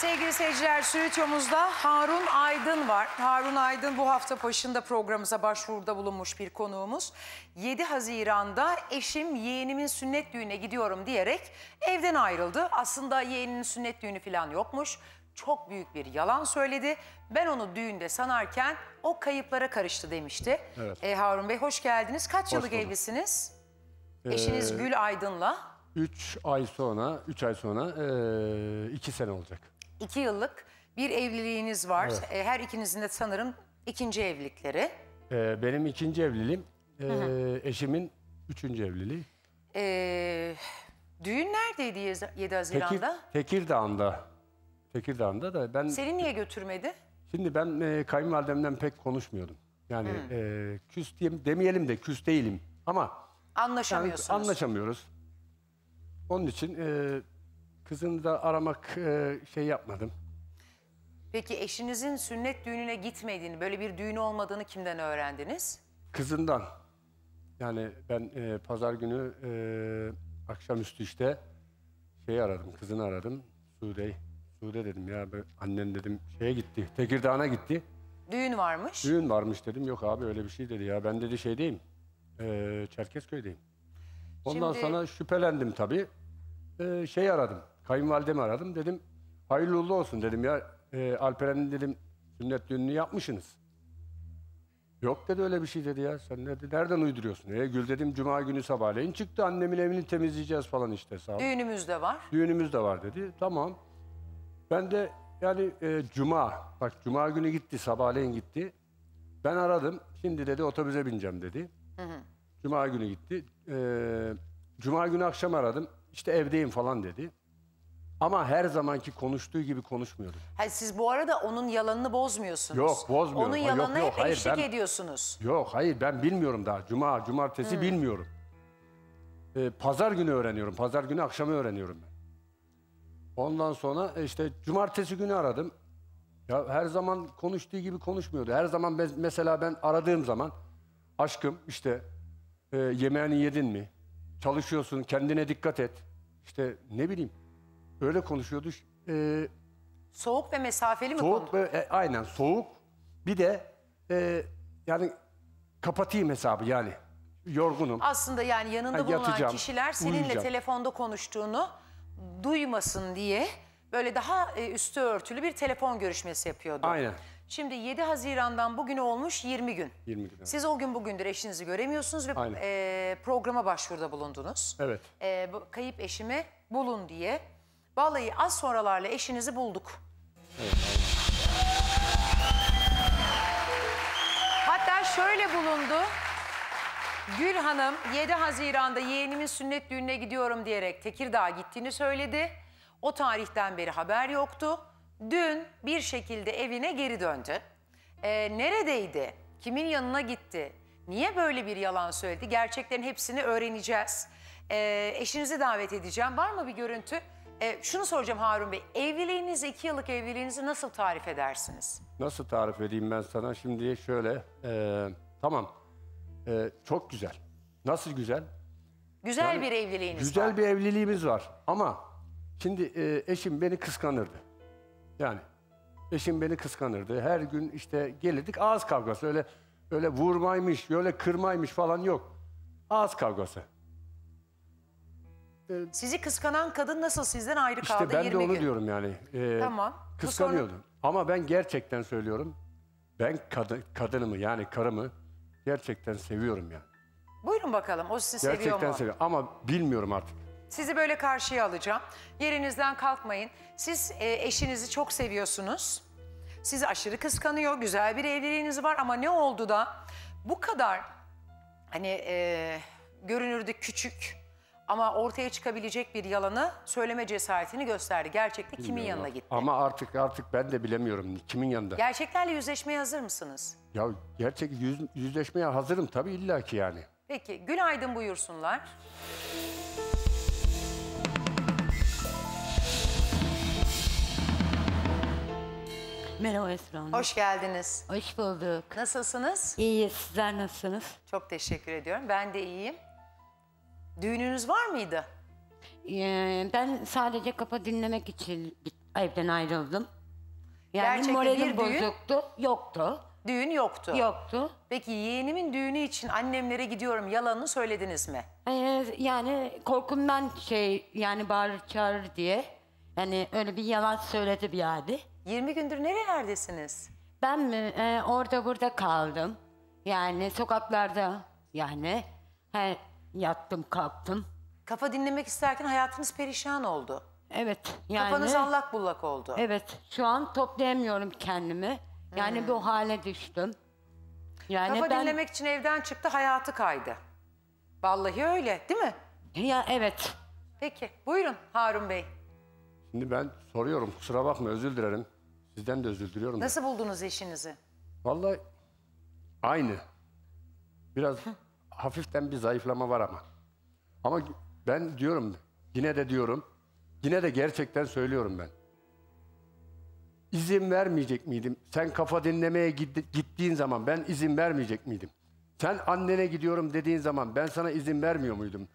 Sevgili seyirciler, stüdyomuzda Harun Aydın var. Harun Aydın bu hafta başında programımıza başvuruda bulunmuş bir konuğumuz. 7 Haziran'da eşim yeğenimin sünnet düğüne gidiyorum diyerek evden ayrıldı. Aslında yeğeninin sünnet düğünü falan yokmuş. Çok büyük bir yalan söyledi. Ben onu düğünde sanarken o kayıplara karıştı demişti. Evet. E, Harun Bey hoş geldiniz. Kaç hoş yıllık bulduk. evlisiniz? Ee... Eşiniz Gül Aydın'la. 3 ay sonra, 3 ay sonra 2 e, sene olacak iki yıllık bir evliliğiniz var. Evet. E, her ikinizin de sanırım ikinci evlilikleri. Ee, benim ikinci evliliğim, e, eşimin üçüncü evliliği. Ee, düğün neredeydi 7 Haziran'da? Tekir, Tekirdağ'ında. Tekirdağ'ında da ben... Seni niye götürmedi? Şimdi ben e, kayınvalidemden pek konuşmuyordum. Yani hı. e, küs diyeyim, demeyelim de küs değilim ama... Anlaşamıyorsunuz. Yani, anlaşamıyoruz. Onun için e, Kızını da aramak e, şey yapmadım. Peki eşinizin sünnet düğününe gitmediğini, böyle bir düğünü olmadığını kimden öğrendiniz? Kızından. Yani ben e, pazar günü e, akşamüstü işte şeyi aradım, kızını aradım. Sude'yi. Sude dedim ya annen dedim şeye gitti, Tekirdağ'a gitti. Düğün varmış. Düğün varmış dedim. Yok abi öyle bir şey dedi ya. Ben dedi şey şeydeyim, e, Çerkezköy'deyim. Ondan Şimdi... sonra şüphelendim tabii. E, şey aradım. Kayınvalidemi aradım. Dedim hayırlı uğurlu olsun dedim ya. E, Alperen'in dedim sünnet düğününü yapmışsınız. Yok dedi öyle bir şey dedi ya. Sen dedi, nereden uyduruyorsun? E, Gül dedim cuma günü sabahleyin çıktı. Annemin evini temizleyeceğiz falan işte. Sağ ol. Düğünümüz de var. Düğünümüz de var dedi. Tamam. Ben de yani e, cuma, bak cuma günü gitti, sabahleyin gitti. Ben aradım, şimdi dedi otobüse bineceğim dedi. Hı hı. Cuma günü gitti. E, cuma günü akşam aradım, işte evdeyim falan dedi. Ama her zamanki konuştuğu gibi konuşmuyordu. Hayır, siz bu arada onun yalanını bozmuyorsunuz. Yok bozmuyorum. Onun yalanına yok, yok, hep hayır, eşlik ben, ediyorsunuz. Yok hayır ben bilmiyorum daha. Cuma, cumartesi hmm. bilmiyorum. Ee, pazar günü öğreniyorum. Pazar günü akşamı öğreniyorum ben. Ondan sonra e, işte cumartesi günü aradım. Ya her zaman konuştuğu gibi konuşmuyordu. Her zaman ben, mesela ben aradığım zaman aşkım işte e, yemeğini yedin mi? Çalışıyorsun kendine dikkat et. İşte ne bileyim öyle konuşuyordu. E, soğuk ve mesafeli mi soğuk konu? ve e, aynen soğuk. Bir de e, yani kapatayım hesabı yani. Yorgunum. Aslında yani yanında yani bulunan kişiler seninle uyuyacağım. telefonda konuştuğunu duymasın diye böyle daha e, üstü örtülü bir telefon görüşmesi yapıyordu. Aynen. Şimdi 7 Haziran'dan bugüne olmuş 20 gün. 20 gün. Siz o gün bugündür eşinizi göremiyorsunuz ve e, programa başvuruda bulundunuz. Evet. E, bu- kayıp eşimi bulun diye Vallahi az sonralarla eşinizi bulduk. Hatta şöyle bulundu. Gül Hanım 7 Haziran'da yeğenimin sünnet düğününe gidiyorum diyerek Tekirdağ'a gittiğini söyledi. O tarihten beri haber yoktu. Dün bir şekilde evine geri döndü. Ee, neredeydi? Kimin yanına gitti? Niye böyle bir yalan söyledi? Gerçeklerin hepsini öğreneceğiz. Ee, eşinizi davet edeceğim. Var mı bir görüntü? E, şunu soracağım Harun Bey, evliliğiniz iki yıllık evliliğinizi nasıl tarif edersiniz? Nasıl tarif edeyim ben sana? Şimdi şöyle, e, tamam, e, çok güzel. Nasıl güzel? Güzel yani, bir evliliğiniz güzel var. Güzel bir evliliğimiz var ama şimdi e, eşim beni kıskanırdı. Yani eşim beni kıskanırdı. Her gün işte gelirdik ağız kavgası. Öyle öyle vurmaymış, öyle kırmaymış falan yok. Ağız kavgası. Sizi kıskanan kadın nasıl sizden ayrı işte İşte ben de onu gün? diyorum yani. E, Tamam. Kıskanıyordum. Kıskanıyordu. Ama ben gerçekten söylüyorum. Ben kadın, kadınımı yani karımı gerçekten seviyorum yani. Buyurun bakalım o sizi seviyor mu? Gerçekten mu? seviyorum ama bilmiyorum artık. Sizi böyle karşıya alacağım. Yerinizden kalkmayın. Siz e, eşinizi çok seviyorsunuz. Sizi aşırı kıskanıyor. Güzel bir evliliğiniz var ama ne oldu da bu kadar hani e, görünürde küçük ama ortaya çıkabilecek bir yalanı söyleme cesaretini gösterdi. Gerçekte kimin Bilmiyorum yanına gitti? Ama artık artık ben de bilemiyorum kimin yanında. Gerçeklerle yüzleşmeye hazır mısınız? Ya gerçek yüz- yüzleşmeye hazırım tabii illaki yani. Peki günaydın buyursunlar. Merhaba Esra Hanım. Hoş geldiniz. Hoş bulduk. Nasılsınız? İyiyiz. Sizler nasılsınız? Çok teşekkür ediyorum. Ben de iyiyim. Düğününüz var mıydı? Ee, ben sadece kapa dinlemek için evden ayrıldım. Yani Gerçekte moralim bir düğün- bozuktu. Yoktu. Düğün yoktu. Yoktu. Peki yeğenimin düğünü için annemlere gidiyorum yalanını söylediniz mi? Ee, yani korkumdan şey yani bağırır çağırır diye. Yani öyle bir yalan söyledi bir yani. 20 gündür nerelerdesiniz? Ben mi e, orada burada kaldım. Yani sokaklarda yani. He, yattım kalktım. Kafa dinlemek isterken hayatınız perişan oldu. Evet yani. Kafanız allak bullak oldu. Evet şu an toplayamıyorum kendimi. Yani hmm. bu hale düştüm. Yani Kafa ben dinlemek için evden çıktı hayatı kaydı. Vallahi öyle değil mi? ya evet. Peki buyurun Harun Bey. Şimdi ben soruyorum kusura bakma özür dilerim. Sizden de özür diliyorum. da. Nasıl buldunuz eşinizi? Vallahi aynı. Biraz hafiften bir zayıflama var ama. Ama ben diyorum, yine de diyorum, yine de gerçekten söylüyorum ben. İzin vermeyecek miydim? Sen kafa dinlemeye gittiğin zaman ben izin vermeyecek miydim? Sen annene gidiyorum dediğin zaman ben sana izin vermiyor muydum?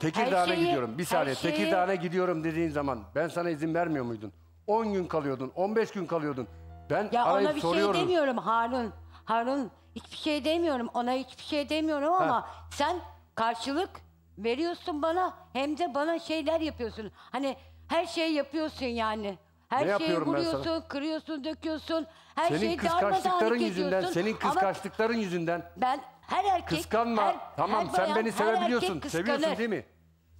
Tekirdağ'a şeyi- gidiyorum. Bir saniye. şeyi- Tekirdağ'a gidiyorum dediğin zaman ben sana izin vermiyor muydun? 10 gün kalıyordun, 15 gün kalıyordun. Ben Ya arayıp ona bir şey soruyorum. şey demiyorum Harun. Harun Hiçbir şey demiyorum. Ona hiçbir şey demiyorum ama sen karşılık veriyorsun bana. Hem de bana şeyler yapıyorsun. Hani her şeyi yapıyorsun yani. Her Ne şeyi yapıyorum ben sana? vuruyorsun, kırıyorsun, döküyorsun. Her Senin şeyi darmadağınık kıskançlıkların yüzünden, ediyorsun. senin Ama kıskançlıkların yüzünden Ben her erkek... Kıskanma. her- tamam her sen bayan, beni her sevebiliyorsun. erkek Seviyorsun kıskanır. değil mi?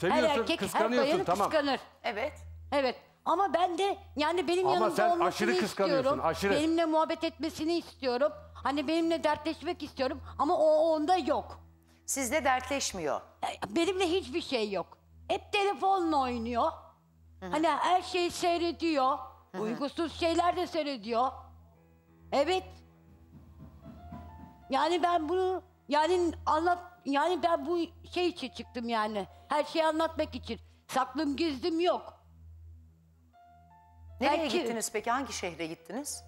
Seviyorsun, Her erkek her kıskanıyorsun bayanı tamam. kıskanır. Evet. Evet. Ama ben de yani benim Ama yanımda sen olmasını aşırı istiyorum. kıskanıyorsun, aşırı. Benimle muhabbet etmesini istiyorum. Hani benimle dertleşmek istiyorum ama o onda yok. Sizle dertleşmiyor. E, benimle hiçbir şey yok. Hep telefonla oynuyor. Hı -hı. Hani her şeyi seyrediyor. Hı -hı. Uygusuz şeyler de seyrediyor. Evet. Yani ben bunu yani anlat yani ben bu şey için çıktım yani. Her şeyi anlatmak için. Saklım gizlim yok. Nereye Belki, gittiniz peki? Hangi şehre gittiniz?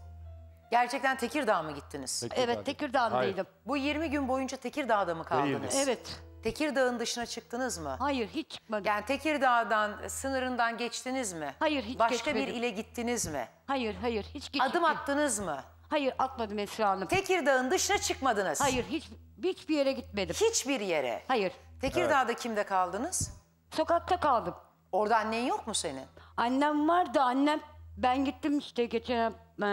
Gerçekten Tekirdağ mı gittiniz? Tekirdağ evet Tekirdağ'daydım. Bu 20 gün boyunca Tekirdağ'da mı kaldınız? Değiliz. Evet. Tekirdağ'ın dışına çıktınız mı? Hayır hiç çıkmadım. Yani Tekirdağ'dan sınırından geçtiniz mi? Hayır hiç Başka geçmedim. bir ile gittiniz mi? Hayır hayır hiç geçmedim. Adım attınız mı? Hayır atmadım Esra Hanım. Tekirdağ'ın dışına çıkmadınız? Hayır hiç hiçbir yere gitmedim. Hiçbir yere? Hayır. Tekirdağ'da evet. kimde kaldınız? Sokakta kaldım. Orada annen yok mu senin? Annem vardı annem ben gittim işte geçen e,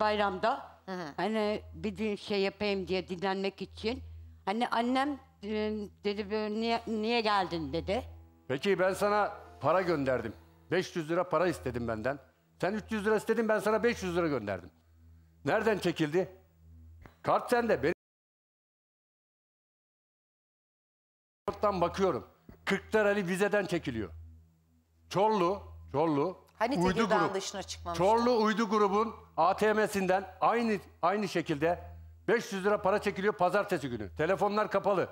bayramda. Hı hı. Hani bir şey yapayım diye dinlenmek için. Hani annem e, dedi böyle niye, niye geldin dedi. Peki ben sana para gönderdim. 500 lira para istedim benden. Sen 300 lira istedin ben sana 500 lira gönderdim. Nereden çekildi? Kart sende. Benim Karttan bakıyorum. 40 liralı vizeden çekiliyor. çollu çollu Hani uydu grup. dışına çıkmamıştı. Çorlu Uydu grubun ATM'sinden aynı aynı şekilde 500 lira para çekiliyor pazartesi günü. Telefonlar kapalı.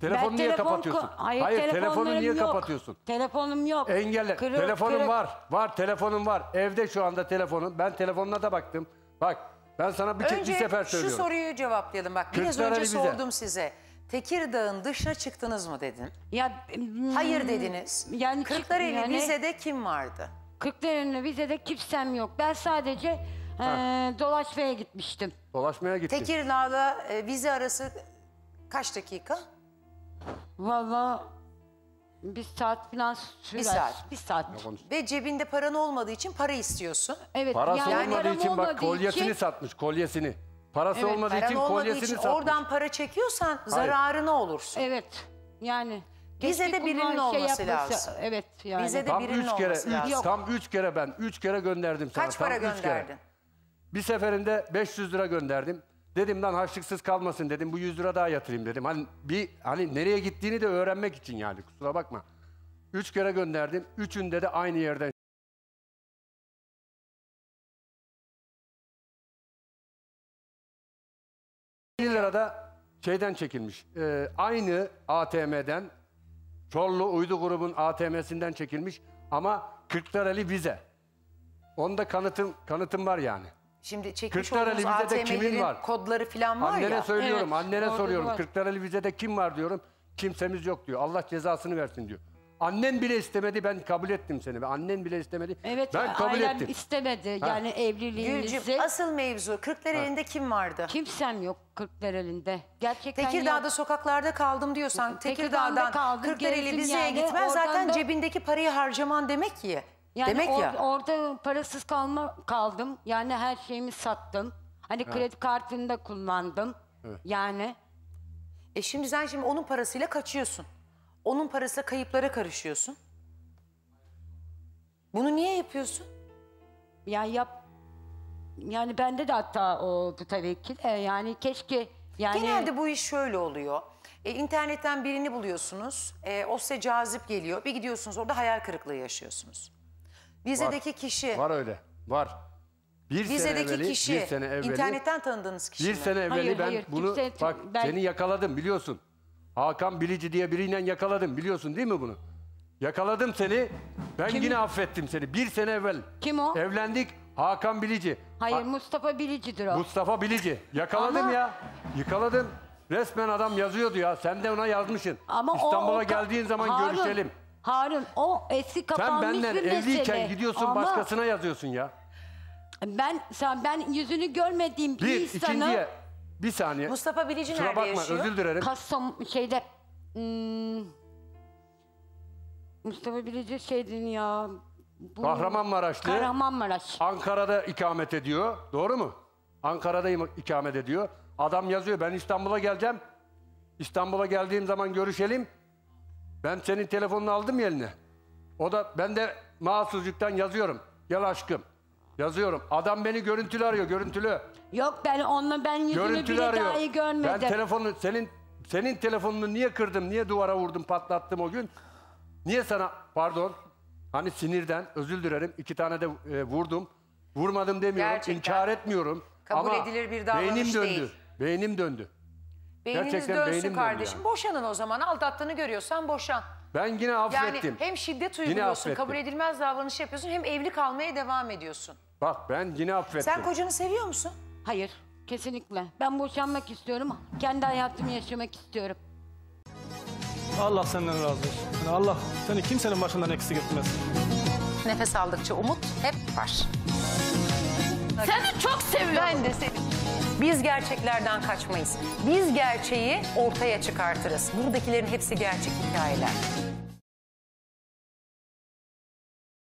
Telefonu Ben niye telefon kapatıyorsun? Hayır, telefonunu niye yok. kapatıyorsun? Telefonum yok. Engelle. Kırık, telefonum kırık. var. Var telefonum var. Evde şu anda telefonum. Ben telefonuna da baktım. Bak ben sana bir, ke- bir sefer Önce şu soruyu cevaplayalım. Bak biraz Kırklareli önce bize. sordum size. Tekirdağ'ın dışına çıktınız mı dedin? Ya, Hayır hmm, dediniz. Yani Kırklareli çıktım yani. Rize'de kim vardı? Kırklareli vizede kimsem yok. Ben sadece e, dolaşmaya gitmiştim. Dolaşmaya gittin. Tekirdağ'la e, vize arası kaç dakika? Valla bir saat falan sürer. Bir saat. Bir saat. konuş- Ve cebinde paran olmadığı için para istiyorsun. Evet. Parası olmadığı için bak olmadığı kolyesini için- satmış kolyesini. Parası Evet, olmadığı için kolyesini için satmış. oradan para çekiyorsan zararı ne olursun. Evet. Yani bize de birinin olması lazım. Evet yani. Bize de tam birinin üç kere, olması üç, lazım. Tam üç kere ben, üç kere gönderdim sana. Kaç para gönderdin? Bir seferinde 500 lira gönderdim. Dedim lan harçlıksız kalmasın dedim. Bu 100 lira daha yatırayım dedim. Hani bir hani nereye gittiğini de öğrenmek için yani kusura bakma. Üç kere gönderdim. Üçünde de aynı yerden lirada şeyden çekilmiş. E, aynı ATM'den Çollu Uydu Grubun ATM'sinden çekilmiş ama 40 liralı bize. Onda kanıtım kanıtım var yani. Şimdi çekmiş Kırklareli olduğunuz vizede kimin ATM'lerin var? kodları falan var Annene ya. söylüyorum, Evet, annene doğru, soruyorum. var. Kırklareli vizede kim var diyorum. Kimsemiz yok diyor. Allah cezasını versin diyor. Annen bile istemedi ben kabul ettim seni. Annen bile istemedi. Evet, ben kabul ailem ettim. istemedi Ha. yani evliliğinizi. Gülcüm asıl mevzu kırklar Kırklareli'nde kim vardı? Kimsem yok kırklar elinde. Gerçekten Tekirdağ'da yok. sokaklarda kaldım diyorsan Tekirdağ'da Tekirdağ'dan kaldım, Kırklareli gezdim yani, gitmen zaten da- cebindeki parayı harcaman demek ki. Yani demek or- ya. orada parasız kalma kaldım. Yani her şeyimi sattım. Hani kredi kartını da kullandım. Yani E şimdi sen şimdi onun parasıyla kaçıyorsun. Onun parası kayıplara karışıyorsun. Bunu niye yapıyorsun? Yani yap... Yani bende de hatta oldu tabii ki de. Yani keşke... Yani... Genelde bu iş şöyle oluyor. E, internetten birini buluyorsunuz. E, o size cazip geliyor. Bir gidiyorsunuz orada hayal kırıklığı yaşıyorsunuz. Vizedeki var, kişi... Var öyle. Var. Bir Vizedeki sene evveli, kişi, bir sene evveli, internetten tanıdığınız kişi Bir mi? sene evveli hayır, ben hayır, bunu kimse, bak ben... seni yakaladım biliyorsun. Hakan Bilici diye biriyle yakaladım. Biliyorsun değil mi bunu? Yakaladım seni. Ben Kim? yine affettim seni. Bir sene evvel. Kim o? Evlendik. Hakan Bilici. Hayır ha Mustafa Bilici'dir o. Mustafa Bilici. Yakaladım Ama... ya. Yakaladım. Resmen adam yazıyordu ya. Sen de ona yazmışsın. İstanbul'a geldiğin zaman Harun, görüşelim. Harun o eski kapanmış bir mesele. Sen benden evliyken gidiyorsun Ama... başkasına yazıyorsun ya. Ben sen ben yüzünü görmediğim bir, bir insanı... İkinciye, bir saniye. Mustafa Bilici Kusura nerede bakma yaşıyor? özür dilerim. Kastam şeyde... Hmm, Mustafa Bilici şeydin ya... Bu, Kahramanmaraşlı. Kahramanmaraş. Ankara'da ikamet ediyor. Doğru mu? Ankara'da ikamet ediyor. Adam yazıyor ben İstanbul'a geleceğim. İstanbul'a geldiğim zaman görüşelim. Ben senin telefonunu aldım ya eline. O da ben de mahsuscuktan yazıyorum. Gel aşkım. Yazıyorum. Adam beni görüntülü arıyor, görüntülü. Yok ben onunla ben yüzümü Görüntülü bile arıyor. dahi görmedim. Ben telefonu senin senin telefonunu niye kırdım, niye duvara vurdum, patlattım o gün? Niye sana pardon? Hani sinirden özür dilerim. iki tane de e, vurdum. Vurmadım demiyorum, Gerçekten. inkar etmiyorum. Kabul Ama edilir bir davranış beynim döndü. değil. Beynim döndü. Beyniniz Gerçekten dönsün beynim döndü kardeşim. yani. Boşanın o zaman. Aldattığını görüyorsan boşan. Ben yine affettim. Yani hem şiddet uyguluyorsun, kabul edilmez davranış yapıyorsun hem evli kalmaya devam ediyorsun. Bak ben yine affettim. Sen kocanı seviyor musun? Hayır, kesinlikle. Ben boşanmak istiyorum. Kendi hayatımı yaşamak istiyorum. Allah senden razı olsun. Allah seni kimsenin başından eksik etmez. Nefes aldıkça umut hep var. Seni çok seviyorum. Ben de seni. Biz gerçeklerden kaçmayız. Biz gerçeği ortaya çıkartırız. Buradakilerin hepsi gerçek hikayeler.